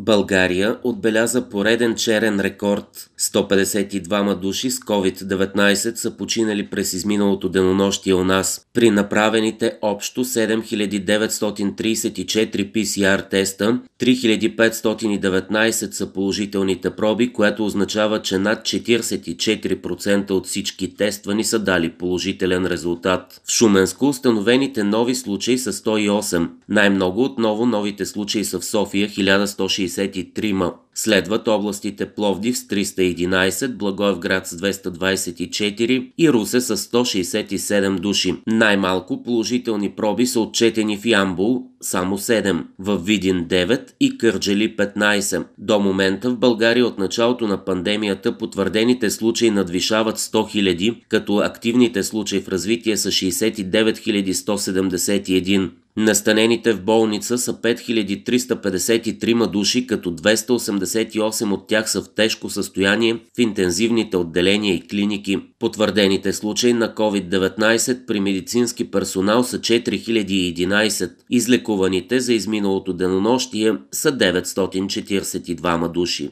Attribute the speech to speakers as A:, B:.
A: България отбеляза пореден черен рекорд. 152 души с COVID-19 са починали през изминалото денонощие у нас. При направените общо 7934 PCR теста, 3519 са положителните проби, което означава, че над 44% от всички тествани са дали положителен резултат. В Шуменско установените нови случаи са 108. Най-много отново новите случаи са в София 1160 363. Следват областите Пловдив с 311, Благоевград с 224 и Русе с 167 души. Най-малко положителни проби са отчетени в Ямбул само 7, в Видин 9 и Кърджели 15. До момента в България от началото на пандемията потвърдените случаи надвишават 100 000, като активните случаи в развитие са 69 171. Настанените в болница са 5353 души, като 288 от тях са в тежко състояние в интензивните отделения и клиники. Потвърдените случаи на COVID-19 при медицински персонал са 4011. Излекуваните за изминалото денонощие са 942 души.